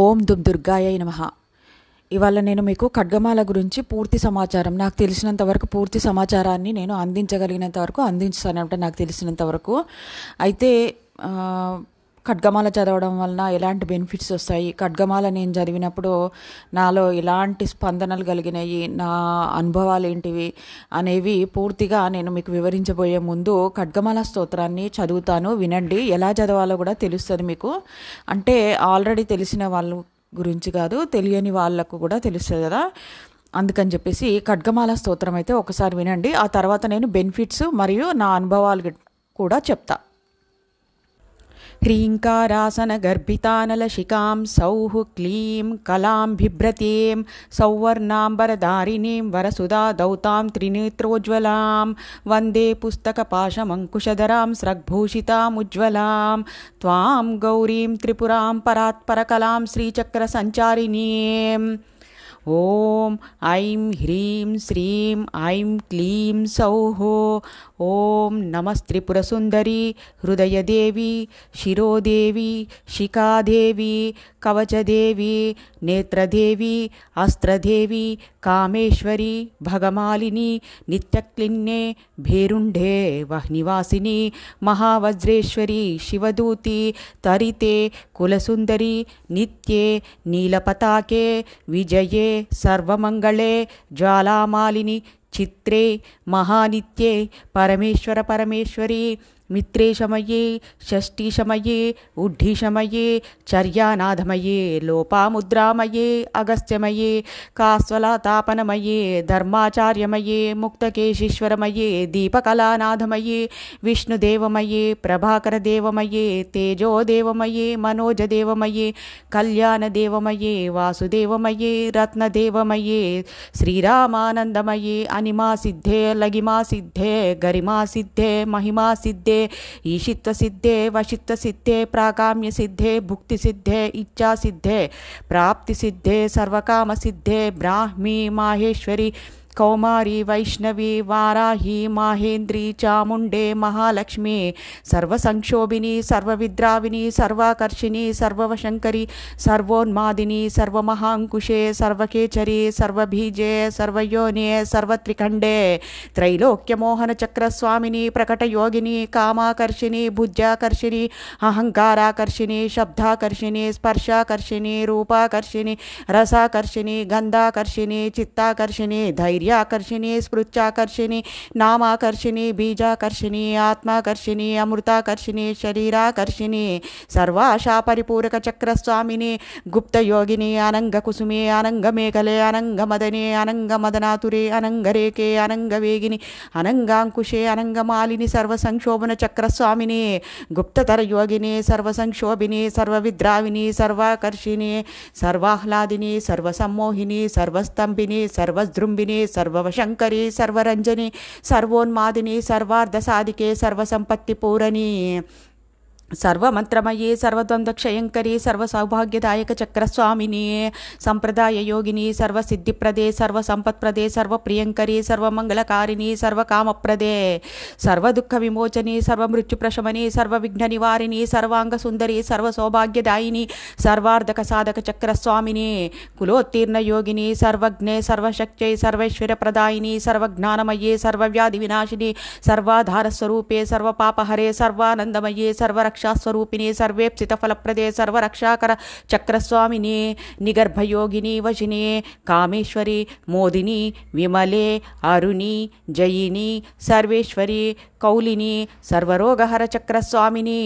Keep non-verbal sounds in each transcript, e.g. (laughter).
ఓం దుమ్ దుర్గాయ నమ ఇవాళ నేను మీకు ఖడ్గమాల గురించి పూర్తి సమాచారం నాకు తెలిసినంత వరకు పూర్తి సమాచారాన్ని నేను అందించగలిగినంత వరకు అందించాను అంటే నాకు తెలిసినంత వరకు అయితే ఖడ్గమాల చదవడం వలన ఎలాంటి బెనిఫిట్స్ వస్తాయి ఖడ్గమాల నేను చదివినప్పుడు నాలో ఎలాంటి స్పందనలు కలిగినాయి నా అనుభవాలు ఏంటివి అనేవి పూర్తిగా నేను మీకు వివరించబోయే ముందు ఖడ్గమాల స్తోత్రాన్ని చదువుతాను వినండి ఎలా చదవాలో కూడా తెలుస్తుంది మీకు అంటే ఆల్రెడీ తెలిసిన వాళ్ళు గురించి కాదు తెలియని వాళ్ళకు కూడా తెలుస్తుంది కదా అందుకని చెప్పేసి ఖడ్గమాల స్తోత్రం అయితే ఒకసారి వినండి ఆ తర్వాత నేను బెనిఫిట్స్ మరియు నా అనుభవాలు కూడా చెప్తా ह्रीङ्कारासनगर्भितानलशिकां सौः क्लीं कलां बिभ्रतीं सौवर्णाम्बरदारिणीं वरसुधा दौतां त्रिनेत्रोज्ज्वलां वन्दे पुस्तकपाशमङ्कुशधरां स्रग्भूषितामुज्ज्वलां त्वां गौरीं त्रिपुरां परात्परकलां श्रीचक्रसञ्चारिणीम् ॐ ऐं ह्रीं श्रीं ऐं क्लीं सौः ॐ नमस्त्रिपुरसुन्दरी हृदयदेवी शिरोदेवी शिखादेवी कवचदेवी नेत्रदेवी अस्त्रदेवी कामेश्वरी भगमालिनी नित्यक्लिन्ने भेरुण्ढे वह्निवासिनी महावज्रेश्वरी शिवदूति तरिते कुलसुन्दरी नित्ये नीलपताके विजये सर्वमङ्गले ज्वालामालिनि चित्रे महानित्ये परमेश्वरपरमेश्वरी मित्रे शमये उड्ढी शमये चर्यानाधमये मुद्रामये अगस्त्यमये कास्वलातापनमये धर्माचार्यमये मुक्तकेशीश्वरमये दीपकलानाधमये विष्णुदेवमये प्रभाकरदेवमये तेजोदेवमये मनोजदेवमये कल्याणदेवमये वासुदेवमये रत्नदेवमये श्रीरामानन्दमये अनिमा सिद्धे लगिमा सिद्धे गरिमा सिद्धे महिमा सिद्धे सिद्धे ईशित्व सिद्धे वशित्व सिद्धे प्रागाम्य सिद्धे भुक्ति सिद्धे इच्छा सिद्धे प्राप्ति सिद्धे सर्वकाम सिद्धे ब्राह्मी माहेश्वरी कौमारी वैष्णवी वाराही महेन्द्री चामुंडे महालक्ष्मी सर्वसंक्षोभिनी सर्वविद्राविनी सर्वाकर्षिणी सर्ववशंकरी सर्वोन्मादिनी सर्वमहांकुशे सर्वकेचरी सर्वबीजे सर्वयोनिये सर्वत्रिखंडे प्रकट प्रकटयोगिनी कामाकर्षिणी भुज्याकर्षिणी अहंकाराकर्षिणी शब्दाकर्षिणी स्पर्शाकर्षिणी रूपाकर्षिणी रसाकर्षिणी गंधाकर्षिणी चित्ताकर्षिणी धैर्य सूर्याकर्षिणी स्पृच्चाकर्षिणी नामाकर्षिणी बीजाकर्षिणी आत्माकर्षिणी अमृताकर्षिणी शरीराकर्षिणी सर्वाशा परिपूरकचक्रस्वामिनी गुप्तयोगिनी अनङ्गकुसुमे अनंग अनङ्गमदने अनङ्गमदनातुरे अनङ्गरेखे अनङ्गवेगिनी अनङ्गाङ्कुशे अनङ्गमालिनि सर्वसंक्षोभनचक्रस्वामिनी गुप्ततरयोगिनी सर्वसंक्षोभिनी सर्वविद्राविनी सर्वाकर्षिणी सर्वाह्लादिनी सर्वसम्मोहिनी सर्वस्तम्भिनी सर्वजृम्भिनी సర్వశంకరి సర్వరంజని సర్వోన్మాదిని సర్వార్ధ సాధికే సర్వసంపత్తి పూరణి सर्वमन्त्रमये सर्वद्वन्द्वक्षयङ्करे सर्वसौभाग्यदायकचक्रस्वामिने सम्प्रदाययोगिनि सर्वसिद्धिप्रदे सर्वसम्पत्प्रदे सर्वप्रियङ्करे सर्वमङ्गलकारिणि सर्वकामप्रदे सर्वांगसुंदरी सर्वमृत्युप्रशमने सर्वविघ्ननिवारिणि साधक सर्वसौभाग्यदायिनि कुलोत्तीर्ण योगिनी सर्वज्ञे सर्वशक्त्यै सर्वैश्वर्यप्रदायिनि सर्वज्ञानमये सर्वव्याधिविनाशिनि सर्वाधारस्वरूपे सर्वपापहरे सर्वानन्दमये सर्वरक्ष రక్షాస్వరూపిణి సర్వే సితఫలప్రదే సర్వరక్షాకర చక్రస్వామిని నిగర్భయోగిని వశిని కామేశ్వరి మోదిని విమలే అరుణి జయిని సర్వేశ్వరి కౌలిని సర్వరోగహర చక్రస్వామిని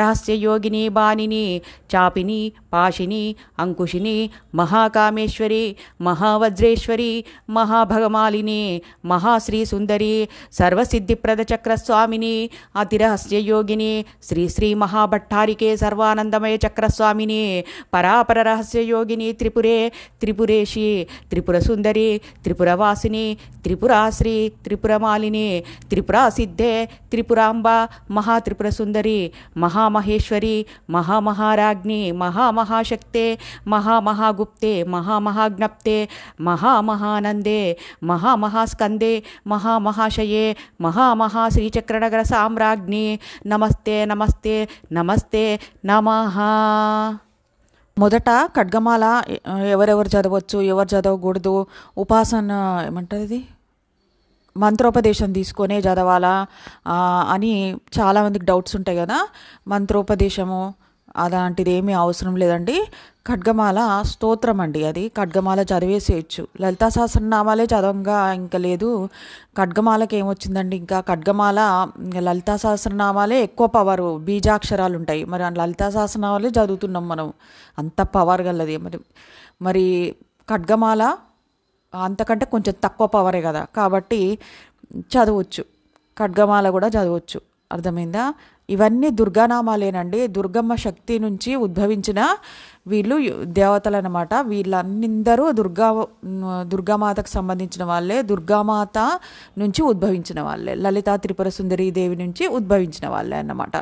రహస్యయోగిని బాణిని చాపిని పాశిని అంకుశిని మహాకామేశ్వరి మహావజ్రేశ్వరి మహాభగమాలిని మహాశ్రీ సుందరి సర్వసిద్ధిప్రద చక్రస్వామిని అతిరహస్యయోగిని శ్రీ శ్రీ మహాభట్టారికే సర్వానందమయ చక్రస్వామిని పరాపర రహస్యయోగిని త్రిపురే త్రిపురేషి త్రిపుర సుందరి త్రిపురవాసిని త్రిపురాశ్రీ త్రిపురమాలిని త్రిపురాసిద్ధే ತ್ರಿಪುರಾಂಬ ತ್ರಿಪುರ ಸುಂದರಿ ಮಹಾಮಹೇಶ್ವರಿ ಮಹಾಮಹಾರಾಜ್ಞಿ ಮಹಾಮಹಾಶಕ್ತೆ ಮಹಾಮಹಾಗುಪ್ತೆ ಮಹಾಮಹಾಜ್ಞಪ್ತೆ ಮಹಾಮಹಾನಂದೆ ಮಹಾಮಹಾಸ್ಕಂದೆ ಮಹಾಮಹಾ ಶ್ರೀಚಕ್ರನಗರ ಸಾಮ್ರಾಜ್ಞಿ ನಮಸ್ತೆ ನಮಸ್ತೆ ನಮಸ್ತೆ ನಮಃ మొదట ఖడ్గమాల ఎవరెవరు చదవచ్చు ఎవరు చదవకూడదు ఉపాసన ఏమంటారు ఇది మంత్రోపదేశం తీసుకొనే చదవాలా అని చాలామందికి డౌట్స్ ఉంటాయి కదా మంత్రోపదేశము అలాంటిది ఏమీ అవసరం లేదండి ఖడ్గమాల స్తోత్రం అండి అది ఖడ్గమాల చదివేసేయచ్చు లలితా సహస్రనామాలే చదవంగా ఇంకా లేదు ఖడ్గమాలకి ఏమొచ్చిందండి ఇంకా ఖడ్గమాల లలితా సహస్రనామాలే ఎక్కువ పవర్ బీజాక్షరాలు ఉంటాయి మరి లలితా సహస్రనామాలే చదువుతున్నాం మనం అంత పవర్ గలది మరి మరి ఖడ్గమాల అంతకంటే కొంచెం తక్కువ పవరే కదా కాబట్టి చదవచ్చు ఖడ్గమాల కూడా చదవచ్చు అర్థమైందా ఇవన్నీ దుర్గానామాలేనండి దుర్గమ్మ శక్తి నుంచి ఉద్భవించిన వీళ్ళు దేవతలు అనమాట వీళ్ళందరూ దుర్గా దుర్గామాతకు సంబంధించిన వాళ్ళే దుర్గామాత నుంచి ఉద్భవించిన వాళ్ళే లలిత త్రిపుర సుందరీ దేవి నుంచి ఉద్భవించిన వాళ్ళే అన్నమాట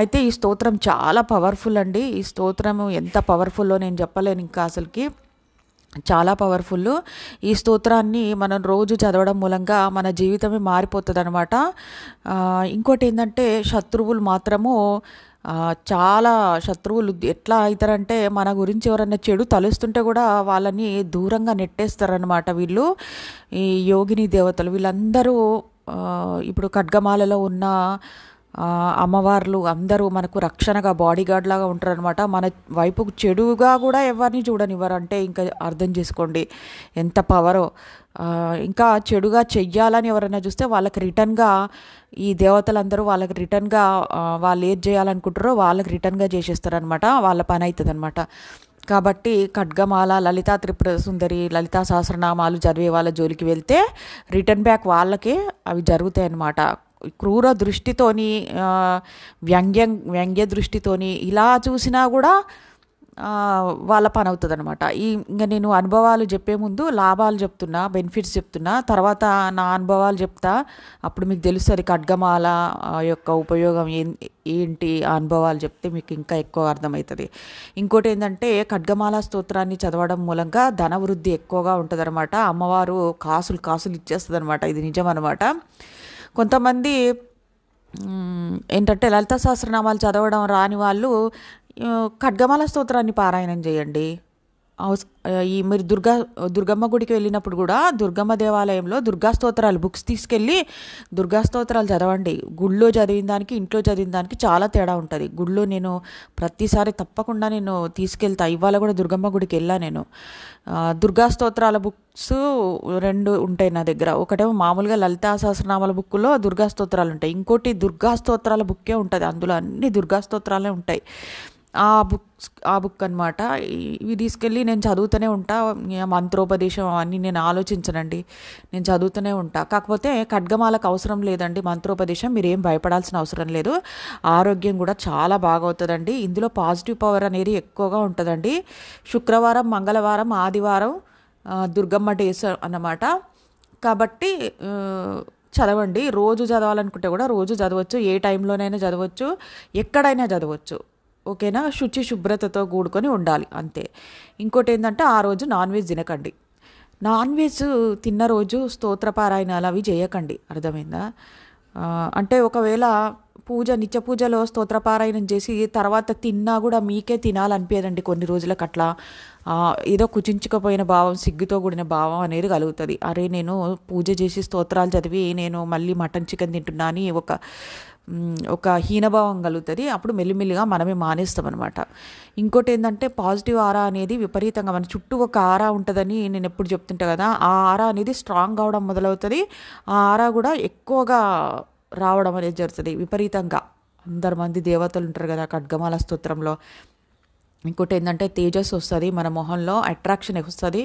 అయితే ఈ స్తోత్రం చాలా పవర్ఫుల్ అండి ఈ స్తోత్రం ఎంత పవర్ఫుల్లో నేను చెప్పలేను ఇంకా అసలుకి చాలా పవర్ఫుల్ ఈ స్తోత్రాన్ని మనం రోజు చదవడం మూలంగా మన జీవితమే మారిపోతుంది అనమాట ఇంకోటి ఏంటంటే శత్రువులు మాత్రము చాలా శత్రువులు ఎట్లా అవుతారంటే మన గురించి ఎవరైనా చెడు తలుస్తుంటే కూడా వాళ్ళని దూరంగా నెట్టేస్తారనమాట వీళ్ళు ఈ యోగిని దేవతలు వీళ్ళందరూ ఇప్పుడు ఖడ్గమాలలో ఉన్న అమ్మవార్లు అందరూ మనకు రక్షణగా బాడీగార్డ్ లాగా ఉంటారనమాట మన వైపు చెడుగా కూడా ఎవరిని అంటే ఇంకా అర్థం చేసుకోండి ఎంత పవరో ఇంకా చెడుగా చెయ్యాలని ఎవరైనా చూస్తే వాళ్ళకి రిటర్న్గా ఈ దేవతలందరూ వాళ్ళకి రిటర్న్గా వాళ్ళు ఏది చేయాలనుకుంటారో వాళ్ళకి రిటర్న్గా చేసేస్తారనమాట వాళ్ళ పని అవుతుంది అనమాట కాబట్టి ఖడ్గమాల లలితా త్రిపుర సుందరి లలితా సహస్రనామాలు చదివే వాళ్ళ జోలికి వెళ్తే రిటర్న్ బ్యాక్ వాళ్ళకే అవి జరుగుతాయి అనమాట క్రూర దృష్టితోని వ్యంగ్యం వ్యంగ్య దృష్టితోని ఇలా చూసినా కూడా వాళ్ళ పని అవుతుంది అనమాట ఈ ఇంకా నేను అనుభవాలు చెప్పే ముందు లాభాలు చెప్తున్నా బెనిఫిట్స్ చెప్తున్నా తర్వాత నా అనుభవాలు చెప్తా అప్పుడు మీకు తెలుస్తుంది ఖడ్గమాల యొక్క ఉపయోగం ఏంటి ఆ అనుభవాలు చెప్తే మీకు ఇంకా ఎక్కువ అర్థమవుతుంది ఇంకోటి ఏంటంటే ఖడ్గమాల స్తోత్రాన్ని చదవడం మూలంగా ధనవృద్ధి ఎక్కువగా ఉంటుందన్నమాట అమ్మవారు కాసులు కాసులు ఇచ్చేస్తుంది అనమాట ఇది నిజం అనమాట కొంతమంది ఏంటంటే లలిత సహస్రనామాలు చదవడం రాని వాళ్ళు ఖడ్గమాల స్తోత్రాన్ని పారాయణం చేయండి ఈ మీరు దుర్గా దుర్గమ్మ గుడికి వెళ్ళినప్పుడు కూడా దుర్గమ్మ దేవాలయంలో దుర్గా స్తోత్రాలు బుక్స్ తీసుకెళ్ళి దుర్గా స్తోత్రాలు చదవండి గుళ్ళో చదివిన దానికి ఇంట్లో చదివిన దానికి చాలా తేడా ఉంటుంది గుళ్ళో నేను ప్రతిసారి తప్పకుండా నేను తీసుకెళ్తా ఇవాళ కూడా దుర్గమ్మ గుడికి వెళ్ళా నేను దుర్గా స్తోత్రాల బుక్స్ రెండు ఉంటాయి నా దగ్గర ఒకటేమో మామూలుగా లలితా సహస్రనామాల బుక్లో దుర్గా స్తోత్రాలు ఉంటాయి ఇంకోటి దుర్గా స్తోత్రాల బుక్కే ఉంటుంది అందులో అన్ని దుర్గా స్తోత్రాలే ఉంటాయి ఆ బుక్స్ ఆ బుక్ అనమాట ఇవి తీసుకెళ్ళి నేను చదువుతూనే ఉంటా మంత్రోపదేశం అవన్నీ నేను ఆలోచించనండి నేను చదువుతూనే ఉంటా కాకపోతే ఖడ్గమాలకు అవసరం లేదండి మంత్రోపదేశం మీరు ఏం భయపడాల్సిన అవసరం లేదు ఆరోగ్యం కూడా చాలా బాగవుతుందండి ఇందులో పాజిటివ్ పవర్ అనేది ఎక్కువగా ఉంటుందండి శుక్రవారం మంగళవారం ఆదివారం దుర్గమ్మ డేస్ అన్నమాట కాబట్టి చదవండి రోజు చదవాలనుకుంటే కూడా రోజు చదవచ్చు ఏ టైంలోనైనా చదవచ్చు ఎక్కడైనా చదవచ్చు ఓకేనా శుచి శుభ్రతతో కూడుకొని ఉండాలి అంతే ఇంకోటి ఏంటంటే ఆ రోజు నాన్ వెజ్ తినకండి నాన్ వెజ్ తిన్న రోజు పారాయణాలు అవి చేయకండి అర్థమైందా అంటే ఒకవేళ పూజ నిత్య పూజలో స్తోత్రపారాయణం చేసి తర్వాత తిన్నా కూడా మీకే తినాలనిపించదండి కొన్ని రోజులకు అట్లా ఏదో కుచించుకపోయిన భావం సిగ్గుతో కూడిన భావం అనేది కలుగుతుంది అరే నేను పూజ చేసి స్తోత్రాలు చదివి నేను మళ్ళీ మటన్ చికెన్ తింటున్నా అని ఒక ఒక హీనభావం కలుగుతుంది అప్పుడు మెల్లిమెల్లిగా మనమే అనమాట ఇంకోటి ఏంటంటే పాజిటివ్ ఆరా అనేది విపరీతంగా మన చుట్టూ ఒక ఆరా ఉంటుందని నేను ఎప్పుడు చెప్తుంటా కదా ఆ ఆరా అనేది స్ట్రాంగ్ కావడం మొదలవుతుంది ఆ ఆరా కూడా ఎక్కువగా రావడం అనేది జరుగుతుంది విపరీతంగా అందరు మంది దేవతలు ఉంటారు కదా ఖడ్గమాల స్తోత్రంలో ఇంకోటి ఏంటంటే తేజస్ వస్తుంది మన మొహంలో అట్రాక్షన్ వస్తుంది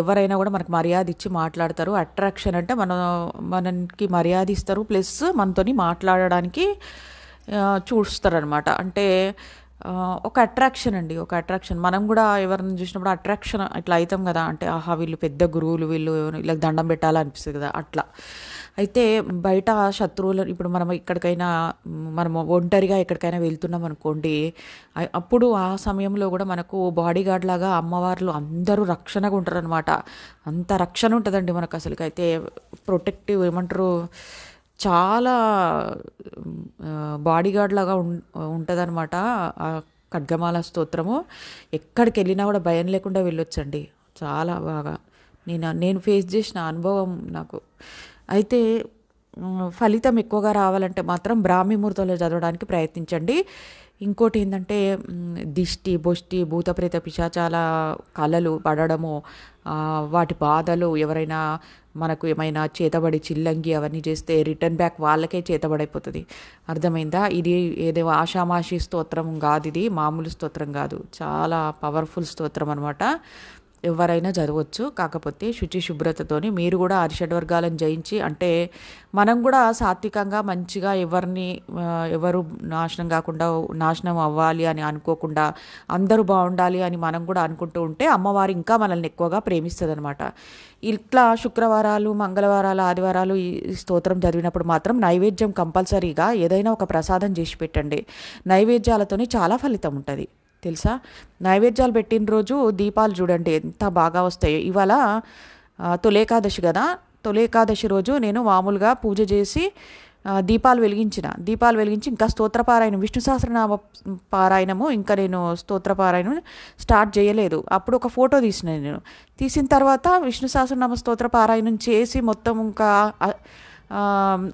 ఎవరైనా కూడా మనకు మర్యాద ఇచ్చి మాట్లాడతారు అట్రాక్షన్ అంటే మనం మనకి మర్యాద ఇస్తారు ప్లస్ మనతోని మాట్లాడడానికి చూస్తారనమాట అంటే ఒక అట్రాక్షన్ అండి ఒక అట్రాక్షన్ మనం కూడా ఎవరిని చూసినప్పుడు అట్రాక్షన్ ఇట్లా అవుతాం కదా అంటే ఆహా వీళ్ళు పెద్ద గురువులు వీళ్ళు ఇలా దండం పెట్టాలనిపిస్తుంది కదా అట్లా అయితే బయట శత్రువులు ఇప్పుడు మనం ఎక్కడికైనా మనము ఒంటరిగా ఎక్కడికైనా వెళ్తున్నాం అనుకోండి అప్పుడు ఆ సమయంలో కూడా మనకు బాడీ గార్డ్ లాగా అమ్మవార్లు అందరూ రక్షణగా ఉంటారనమాట అంత రక్షణ ఉంటుందండి మనకు అయితే ప్రొటెక్టివ్ ఏమంటారు చాలా బాడీ గార్డ్ లాగా ఉంటుందన్నమాట ఆ ఖడ్గమాల స్తోత్రము ఎక్కడికి వెళ్ళినా కూడా భయం లేకుండా వెళ్ళొచ్చండి చాలా బాగా నేను నేను ఫేస్ చేసిన అనుభవం నాకు అయితే ఫలితం ఎక్కువగా రావాలంటే మాత్రం బ్రాహ్మీ ముహూర్తంలో చదవడానికి ప్రయత్నించండి ఇంకోటి ఏంటంటే దిష్టి బొష్టి భూతప్రేత పిశాచాల కళలు పడడము వాటి బాధలు ఎవరైనా మనకు ఏమైనా చేతబడి చిల్లంగి అవన్నీ చేస్తే రిటర్న్ బ్యాక్ వాళ్ళకే చేతబడైపోతుంది అర్థమైందా ఇది ఏదో ఆషామాషి స్తోత్రం కాదు ఇది మామూలు స్తోత్రం కాదు చాలా పవర్ఫుల్ స్తోత్రం అనమాట ఎవరైనా చదవచ్చు కాకపోతే శుచి శుభ్రతతోని మీరు కూడా వర్గాలను జయించి అంటే మనం కూడా సాత్వికంగా మంచిగా ఎవరిని ఎవరు నాశనం కాకుండా నాశనం అవ్వాలి అని అనుకోకుండా అందరూ బాగుండాలి అని మనం కూడా అనుకుంటూ ఉంటే అమ్మవారు ఇంకా మనల్ని ఎక్కువగా ప్రేమిస్తుంది అనమాట ఇట్లా శుక్రవారాలు మంగళవారాలు ఆదివారాలు ఈ స్తోత్రం చదివినప్పుడు మాత్రం నైవేద్యం కంపల్సరీగా ఏదైనా ఒక ప్రసాదం చేసి పెట్టండి నైవేద్యాలతోనే చాలా ఫలితం ఉంటుంది తెలుసా నైవేద్యాలు పెట్టిన రోజు దీపాలు చూడండి ఎంత బాగా వస్తాయి ఇవాళ తొలేకాదశి కదా తొలేకాదశి రోజు నేను మామూలుగా పూజ చేసి దీపాలు వెలిగించిన దీపాలు వెలిగించి ఇంకా స్తోత్రపారాయణం విష్ణు సహస్రనామ పారాయణము ఇంకా నేను స్తోత్రపారాయణం స్టార్ట్ చేయలేదు అప్పుడు ఒక ఫోటో తీసిన నేను తీసిన తర్వాత విష్ణు సహస్రనామ స్తోత్ర పారాయణం చేసి మొత్తం ఇంకా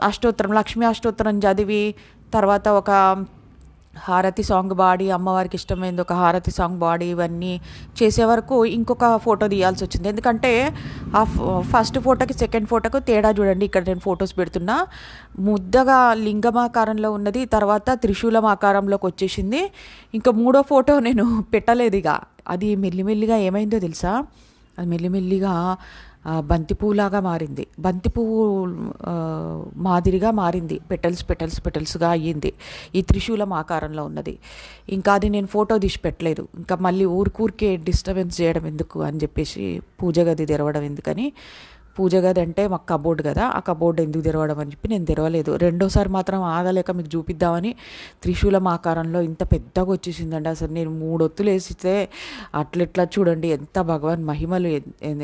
అష్టోత్తరం లక్ష్మీ అష్టోత్తరం చదివి తర్వాత ఒక హారతి సాంగ్ బాడీ అమ్మవారికి ఇష్టమైంది ఒక హారతి సాంగ్ బాడీ ఇవన్నీ చేసే వరకు ఇంకొక ఫోటో తీయాల్సి వచ్చింది ఎందుకంటే ఆ ఫస్ట్ ఫోటోకి సెకండ్ ఫోటోకు తేడా చూడండి ఇక్కడ నేను ఫొటోస్ పెడుతున్నా ముద్దగా లింగమాకారంలో ఉన్నది తర్వాత త్రిశూలం ఆకారంలోకి వచ్చేసింది ఇంకా మూడో ఫోటో నేను పెట్టలేదు ఇక అది మెల్లిమెల్లిగా ఏమైందో తెలుసా అది మెల్లిమెల్లిగా బంతిపూలాగా మారింది బంతిపువ్వు మాదిరిగా మారింది పెటల్స్ పెటల్స్ పెటల్స్గా అయ్యింది ఈ త్రిశూలం ఆకారంలో ఉన్నది ఇంకా అది నేను ఫోటో తీసి పెట్టలేదు ఇంకా మళ్ళీ ఊరికూరికే డిస్టర్బెన్స్ చేయడం ఎందుకు అని చెప్పేసి పూజ గది తెరవడం ఎందుకని పూజ గది అంటే మాకు కబోర్డ్ కదా ఆ కబోర్డ్ ఎందుకు తెరవడం అని చెప్పి నేను తెరవలేదు రెండోసారి మాత్రం ఆగలేక మీకు చూపిద్దామని త్రిశూలం ఆకారంలో ఇంత పెద్దగా వచ్చేసిందండి అసలు నేను మూడు ఒత్తులు వేసితే అట్లెట్లా చూడండి ఎంత భగవాన్ మహిమలు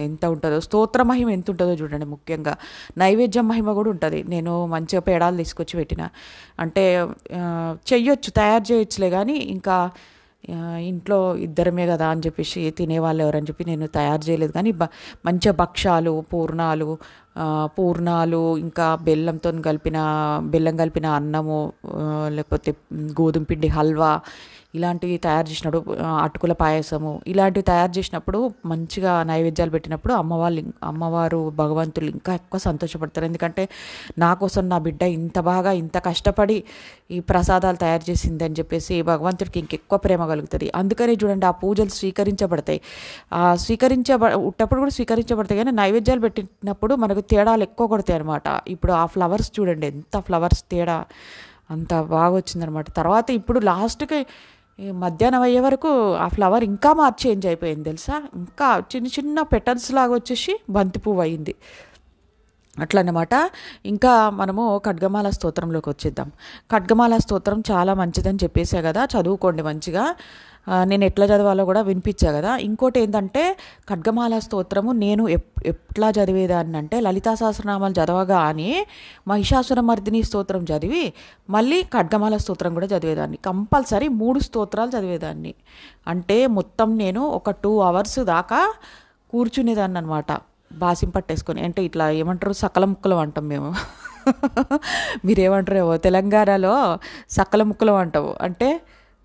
ఎంత ఉంటుందో స్తోత్ర మహిమ ఎంత ఉంటుందో చూడండి ముఖ్యంగా నైవేద్యం మహిమ కూడా ఉంటుంది నేను మంచిగా పేడాలు తీసుకొచ్చి పెట్టిన అంటే చెయ్యొచ్చు తయారు చేయొచ్చులే కానీ ఇంకా ఇంట్లో ఇద్దరమే కదా అని చెప్పేసి తినేవాళ్ళు ఎవరని చెప్పి నేను తయారు చేయలేదు కానీ బ మంచిగా భక్షాలు పూర్ణాలు పూర్ణాలు ఇంకా బెల్లంతో కలిపిన బెల్లం కలిపిన అన్నము లేకపోతే గోధుమ పిండి హల్వా ఇలాంటివి తయారు చేసినప్పుడు అటుకుల పాయసము ఇలాంటివి తయారు చేసినప్పుడు మంచిగా నైవేద్యాలు పెట్టినప్పుడు అమ్మవాళ్ళు అమ్మవారు భగవంతులు ఇంకా ఎక్కువ సంతోషపడతారు ఎందుకంటే నా కోసం నా బిడ్డ ఇంత బాగా ఇంత కష్టపడి ఈ ప్రసాదాలు తయారు చేసింది అని చెప్పేసి భగవంతుడికి ఇంకెక్కువ ప్రేమ కలుగుతుంది అందుకనే చూడండి ఆ పూజలు స్వీకరించబడతాయి ఆ స్వీకరించబ ఉట్టప్పుడు కూడా స్వీకరించబడతాయి కానీ నైవేద్యాలు పెట్టినప్పుడు మనకు తేడాలు ఎక్కువ కొడతాయి అనమాట ఇప్పుడు ఆ ఫ్లవర్స్ చూడండి ఎంత ఫ్లవర్స్ తేడా అంత బాగా వచ్చిందనమాట తర్వాత ఇప్పుడు లాస్ట్కి మధ్యాహ్నం అయ్యే వరకు ఆ ఫ్లవర్ ఇంకా మార్చి చేంజ్ అయిపోయింది తెలుసా ఇంకా చిన్న చిన్న పెటర్న్స్ లాగా వచ్చేసి బంతి పువ్వు అయింది అట్లన్నమాట ఇంకా మనము ఖడ్గమాల స్తోత్రంలోకి వచ్చేద్దాం ఖడ్గమాల స్తోత్రం చాలా మంచిదని చెప్పేసే కదా చదువుకోండి మంచిగా నేను ఎట్లా చదవాలో కూడా వినిపించా కదా ఇంకోటి ఏంటంటే ఖడ్గమాల స్తోత్రము నేను ఎట్లా చదివేదాన్ని అంటే లలితా సహస్రనామాలు చదవగా అని మహిషాసురమర్దిని స్తోత్రం చదివి మళ్ళీ ఖడ్గమాల స్తోత్రం కూడా చదివేదాన్ని కంపల్సరీ మూడు స్తోత్రాలు చదివేదాన్ని అంటే మొత్తం నేను ఒక టూ అవర్స్ దాకా కూర్చునేదాన్ని అనమాట బాసిం పట్టేసుకొని అంటే ఇట్లా ఏమంటారు సకల ముక్కలు అంటాం మేము (laughs) మీరేమంటారు తెలంగాణలో సకల ముక్కలు అంటావు అంటే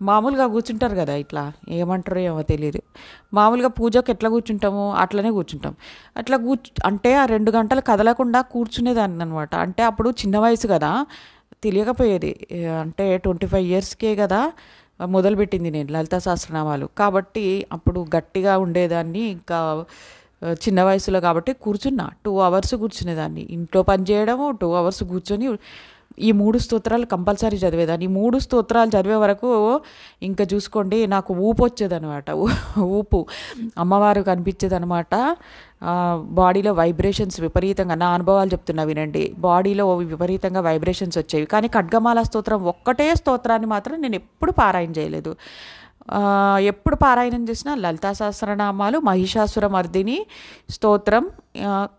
మామూలుగా కూర్చుంటారు కదా ఇట్లా ఏమంటారో ఏమో తెలియదు మామూలుగా పూజకు ఎట్లా కూర్చుంటామో అట్లనే కూర్చుంటాం అట్లా కూర్చు అంటే ఆ రెండు గంటలు కదలకుండా కూర్చునేదాన్ని అనమాట అంటే అప్పుడు చిన్న వయసు కదా తెలియకపోయేది అంటే ట్వంటీ ఫైవ్ ఇయర్స్కే కదా మొదలుపెట్టింది నేను లలిత సహస్రనామాలు కాబట్టి అప్పుడు గట్టిగా ఉండేదాన్ని ఇంకా చిన్న వయసులో కాబట్టి కూర్చున్నా టూ అవర్స్ కూర్చునేదాన్ని ఇంట్లో పని చేయడము టూ అవర్స్ కూర్చొని ఈ మూడు స్తోత్రాలు కంపల్సరీ చదివేదాన్ని ఈ మూడు స్తోత్రాలు చదివే వరకు ఇంకా చూసుకోండి నాకు ఊపు వచ్చేదనమాట ఊపు అమ్మవారు కనిపించేదనమాట బాడీలో వైబ్రేషన్స్ విపరీతంగా నా అనుభవాలు చెప్తున్నా వినండి బాడీలో విపరీతంగా వైబ్రేషన్స్ వచ్చేవి కానీ ఖడ్గమాల స్తోత్రం ఒక్కటే స్తోత్రాన్ని మాత్రం నేను ఎప్పుడు పారాయణ చేయలేదు ఎప్పుడు పారాయణం చేసినా లలితా సహస్రనామాలు మహిషాసుర మర్దిని స్తోత్రం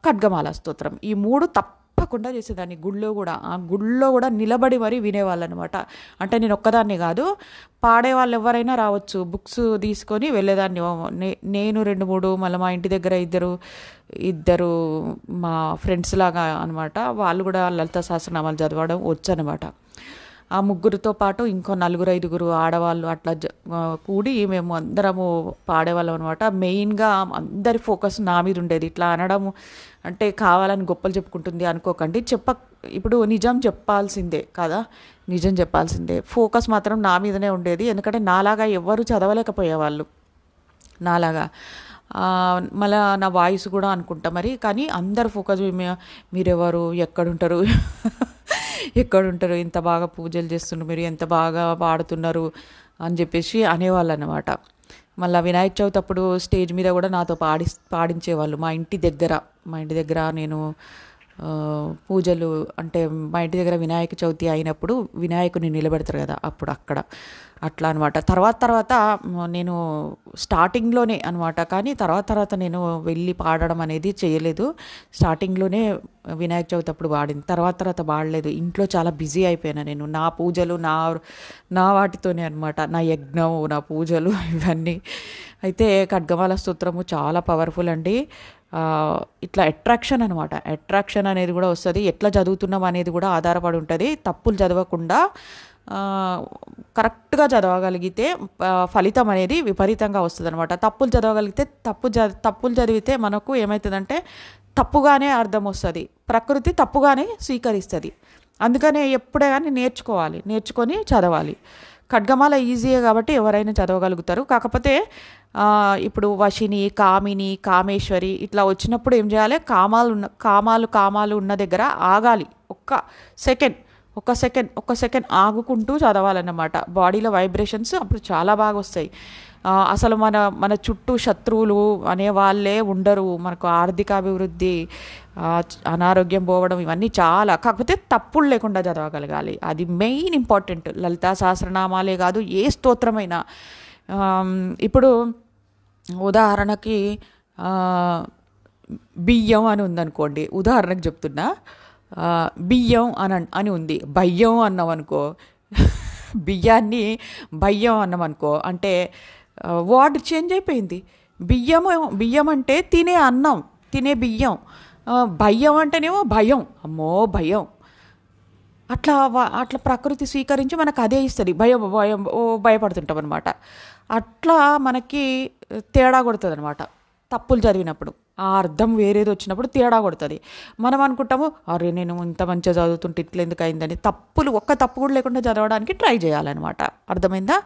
ఖడ్గమాల స్తోత్రం ఈ మూడు తప్ప తప్పకుండా చేసేదాన్ని గుళ్ళో కూడా ఆ గుళ్ళో కూడా నిలబడి మరీ వినేవాళ్ళు అనమాట అంటే నేను ఒక్కదాన్ని కాదు పాడే వాళ్ళు ఎవరైనా రావచ్చు బుక్స్ తీసుకొని వెళ్ళేదాన్ని నేను రెండు మూడు మళ్ళీ మా ఇంటి దగ్గర ఇద్దరు ఇద్దరు మా ఫ్రెండ్స్ లాగా అనమాట వాళ్ళు కూడా లలిత సహస్రనామాలు చదవడం వచ్చు అనమాట ఆ ముగ్గురితో పాటు ఇంకో నలుగురు ఐదుగురు ఆడవాళ్ళు అట్లా కూడి మేము అందరము పాడేవాళ్ళం అనమాట మెయిన్గా అందరి ఫోకస్ నా మీద ఉండేది ఇట్లా అనడము అంటే కావాలని గొప్పలు చెప్పుకుంటుంది అనుకోకండి చెప్ప ఇప్పుడు నిజం చెప్పాల్సిందే కదా నిజం చెప్పాల్సిందే ఫోకస్ మాత్రం నా మీదనే ఉండేది ఎందుకంటే నాలాగా ఎవ్వరూ చదవలేకపోయేవాళ్ళు నాలాగా మళ్ళా నా వాయిస్ కూడా అనుకుంటా మరి కానీ అందరు ఫోకస్ మీరెవరు ఎక్కడుంటారు (laughs) ఎక్కడుంటారు ఇంత బాగా పూజలు చేస్తున్నారు మీరు ఎంత బాగా పాడుతున్నారు అని చెప్పేసి అనేవాళ్ళు అనమాట మళ్ళీ వినాయక చవితి అప్పుడు స్టేజ్ మీద కూడా నాతో పాడి పాడించేవాళ్ళు మా ఇంటి దగ్గర మా ఇంటి దగ్గర నేను పూజలు అంటే మా ఇంటి దగ్గర వినాయక చవితి అయినప్పుడు వినాయకుని నిలబెడతారు కదా అప్పుడు అక్కడ అట్లా అనమాట తర్వాత తర్వాత నేను స్టార్టింగ్లోనే అనమాట కానీ తర్వాత తర్వాత నేను వెళ్ళి పాడడం అనేది చేయలేదు స్టార్టింగ్లోనే వినాయక చవితి అప్పుడు పాడింది తర్వాత తర్వాత పాడలేదు ఇంట్లో చాలా బిజీ అయిపోయాను నేను నా పూజలు నా నా వాటితోనే అనమాట నా యజ్ఞము నా పూజలు (laughs) ఇవన్నీ అయితే ఖడ్గమాల స్తోత్రము చాలా పవర్ఫుల్ అండి ఇట్లా అట్రాక్షన్ అనమాట అట్రాక్షన్ అనేది కూడా వస్తుంది ఎట్లా చదువుతున్నాం అనేది కూడా ఆధారపడి ఉంటుంది తప్పులు చదవకుండా కరెక్ట్గా చదవగలిగితే ఫలితం అనేది విపరీతంగా వస్తుంది అనమాట తప్పులు చదవగలిగితే తప్పు చ తప్పులు చదివితే మనకు ఏమవుతుందంటే తప్పుగానే అర్థం వస్తుంది ప్రకృతి తప్పుగానే స్వీకరిస్తుంది అందుకనే ఎప్పుడే కానీ నేర్చుకోవాలి నేర్చుకొని చదవాలి ఖడ్గమాల ఈజీయే కాబట్టి ఎవరైనా చదవగలుగుతారు కాకపోతే ఇప్పుడు వశిని కామిని కామేశ్వరి ఇట్లా వచ్చినప్పుడు ఏం చేయాలి కామాలు ఉన్న కామాలు కామాలు ఉన్న దగ్గర ఆగాలి ఒక్క సెకండ్ ఒక సెకండ్ ఒక సెకండ్ ఆగుకుంటూ చదవాలన్నమాట బాడీలో వైబ్రేషన్స్ అప్పుడు చాలా బాగా వస్తాయి అసలు మన మన చుట్టూ శత్రువులు అనే వాళ్ళే ఉండరు మనకు ఆర్థిక అభివృద్ధి అనారోగ్యం పోవడం ఇవన్నీ చాలా కాకపోతే తప్పులు లేకుండా చదవగలగాలి అది మెయిన్ ఇంపార్టెంట్ లలితా సహస్రనామాలే కాదు ఏ స్తోత్రమైనా ఇప్పుడు ఉదాహరణకి బియ్యం అని ఉందనుకోండి ఉదాహరణకు చెప్తున్నా బియ్యం అని అని ఉంది బయ్యం అన్నాం అనుకో (laughs) బియ్యాన్ని బయ్యం అన్నాం అనుకో అంటే వార్డ్ చేంజ్ అయిపోయింది బియ్యం బియ్యం అంటే తినే అన్నం తినే బియ్యం భయం అంటేనేమో భయం అమ్మో భయం అట్లా అట్లా ప్రకృతి స్వీకరించి మనకు అదే ఇస్తుంది భయ భయం భయపడుతుంటాం అనమాట అట్లా మనకి తేడా కొడుతుంది అనమాట తప్పులు జరిగినప్పుడు ఆ అర్థం వేరేది వచ్చినప్పుడు తేడా కొడుతుంది మనం అనుకుంటాము అరే నేను ఇంత మంచిగా చదువుతుంటే ఇట్లా ఎందుకు అయిందని తప్పులు ఒక్క తప్పు కూడా లేకుండా చదవడానికి ట్రై చేయాలన్నమాట అర్థమైందా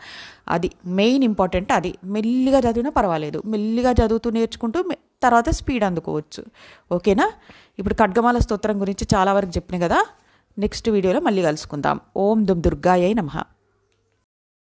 అది మెయిన్ ఇంపార్టెంట్ అది మెల్లిగా చదివినా పర్వాలేదు మెల్లిగా చదువుతూ నేర్చుకుంటూ తర్వాత స్పీడ్ అందుకోవచ్చు ఓకేనా ఇప్పుడు ఖడ్గమాల స్తోత్రం గురించి చాలా వరకు చెప్పినాయి కదా నెక్స్ట్ వీడియోలో మళ్ళీ కలుసుకుందాం ఓం దుమ్ దుర్గాయ నమః